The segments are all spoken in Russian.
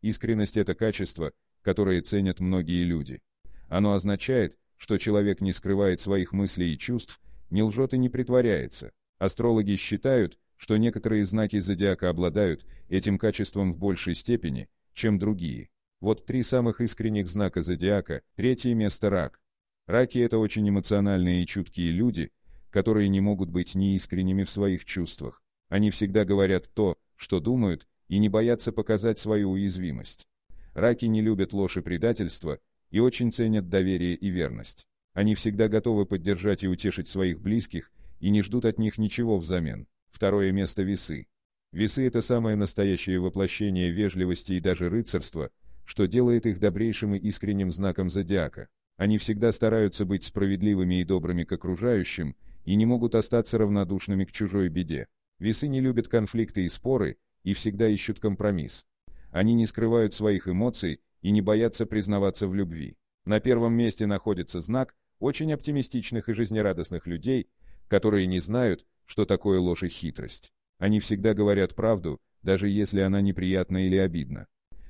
Искренность — это качество, которое ценят многие люди. Оно означает, что человек не скрывает своих мыслей и чувств, не лжет и не притворяется. Астрологи считают, что некоторые знаки зодиака обладают этим качеством в большей степени, чем другие. Вот три самых искренних знака зодиака, третье место – рак. Раки – это очень эмоциональные и чуткие люди, которые не могут быть неискренними в своих чувствах. Они всегда говорят то, что думают, и не боятся показать свою уязвимость. Раки не любят ложь и предательство и очень ценят доверие и верность. Они всегда готовы поддержать и утешить своих близких и не ждут от них ничего взамен. Второе место – весы. Весы – это самое настоящее воплощение вежливости и даже рыцарства, что делает их добрейшим и искренним знаком зодиака. Они всегда стараются быть справедливыми и добрыми к окружающим и не могут остаться равнодушными к чужой беде. Весы не любят конфликты и споры – и всегда ищут компромисс. Они не скрывают своих эмоций и не боятся признаваться в любви. На первом месте находится знак очень оптимистичных и жизнерадостных людей, которые не знают, что такое ложь и хитрость. Они всегда говорят правду, даже если она неприятна или обидна.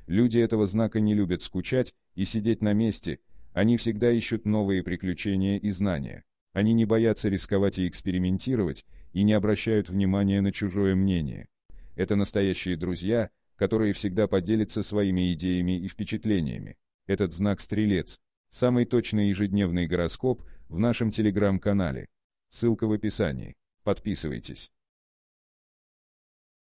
Люди этого знака не любят скучать и сидеть на месте, они всегда ищут новые приключения и знания. Они не боятся рисковать и экспериментировать, и не обращают внимания на чужое мнение. Это настоящие друзья, которые всегда поделятся своими идеями и впечатлениями. Этот знак «Стрелец» – самый точный ежедневный гороскоп в нашем телеграм-канале. Ссылка в описании. Подписывайтесь.